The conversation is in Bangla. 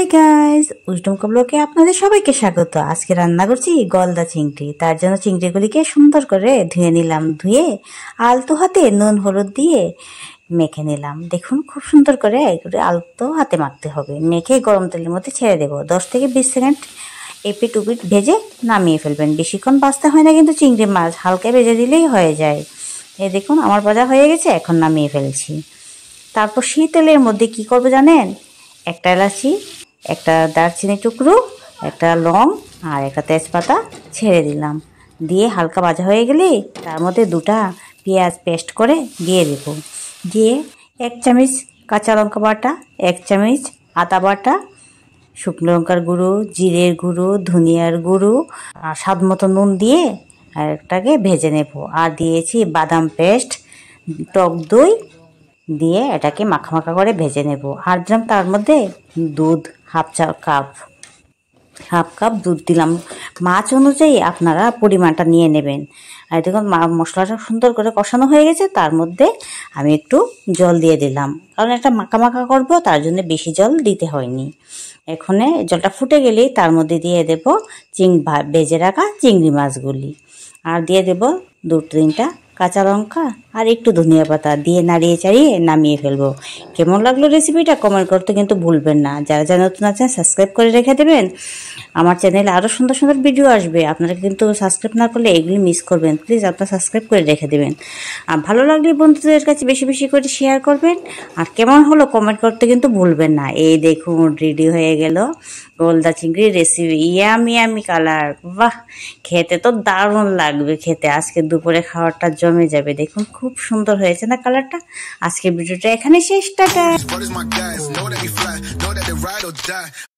হাই গাইস উষ্ণমুখ ব্লকে আপনাদের সবাইকে স্বাগত আজকে রান্না করছি গলদা চিংড়ি তার জন্য চিংড়িগুলিকে সুন্দর করে ধুয়ে নিলাম ধুয়ে আলতো হাতে নুন হলুদ দিয়ে মেখে নিলাম দেখুন খুব সুন্দর করে এগুলো আলতো হাতে মাখতে হবে মেখে গরম তেলের মধ্যে ছেড়ে দেবো দশ থেকে বিশ সেকেন্ড এপি উপিট ভেজে নামিয়ে ফেলবেন বেশিক্ষণ বাঁচতে হয় না কিন্তু চিংড়ি মাছ হালকা ভেজে দিলেই হয়ে যায় এ দেখুন আমার বাজা হয়ে গেছে এখন নামিয়ে ফেলছি তারপর শীতলের মধ্যে কি করবো জানেন একটা এলাচি একটা দারচিনি টুকরো একটা লং আর একটা তেজপাতা ছেড়ে দিলাম দিয়ে হালকা ভাজা হয়ে গেলে তার মধ্যে দুটা পেঁয়াজ পেস্ট করে দিয়ে দেব দিয়ে এক চামচ কাঁচা লঙ্কা বাটা এক চামচ আদা বাটা শুকনো লঙ্কার গুঁড়ো জিরের গুঁড়ো ধনিয়ার গুঁড়ো আর স্বাদ মতো নুন দিয়ে আর একটাকে ভেজে নেব আর দিয়েছি বাদাম পেস্ট টক দই দিয়ে এটাকে মাখা মাখা করে ভেজে নেব আর দিলাম তার মধ্যে দুধ হাফ চা কাপ হাফ কাপ দুধ দিলাম মাছ অনুযায়ী আপনারা পরিমাণটা নিয়ে নেবেন আর দেখুন মশলাটা সুন্দর করে কষানো হয়ে গেছে তার মধ্যে আমি একটু জল দিয়ে দিলাম কারণ একটা মাখা মাখা করবো তার জন্য বেশি জল দিতে হয়নি এখানে জলটা ফুটে গেলেই তার মধ্যে দিয়ে দেব চিং ভেজে রাখা চিংড়ি মাছগুলি আর দিয়ে দেব দু তিনটা কাঁচা লঙ্কা আর একটু ধনিয়া পাতা দিয়ে নাড়িয়ে চাড়িয়ে নামিয়ে ফেলবো কেমন লাগলো রেসিপিটা কমেন্ট করতে কিন্তু ভুলবেন না যারা যারা নতুন আছেন সাবস্ক্রাইব করে রেখে দেবেন আমার চ্যানেলে আরও সুন্দর সুন্দর ভিডিও আসবে আপনারা কিন্তু সাবস্ক্রাইব না করলে এগুলি মিস করবেন প্লিজ আপনারা সাবস্ক্রাইব করে রেখে দেবেন আর ভালো লাগলে বন্ধুদের কাছে বেশি বেশি করে শেয়ার করবেন আর কেমন হলো কমেন্ট করতে কিন্তু ভুলবেন না এই দেখুন রেডি হয়ে গেল গলদা চিংড়ির রেসিপি ইয়ামি ইয়ামি কালার বাহ খেতে তো দারুণ লাগবে খেতে আজকে দুপুরে খাওয়াটার জন্য জমে যাবে দেখুন খুব সুন্দর হয়েছে না কালারটা আজকের ভিডিওটা এখানে শেষ টাকা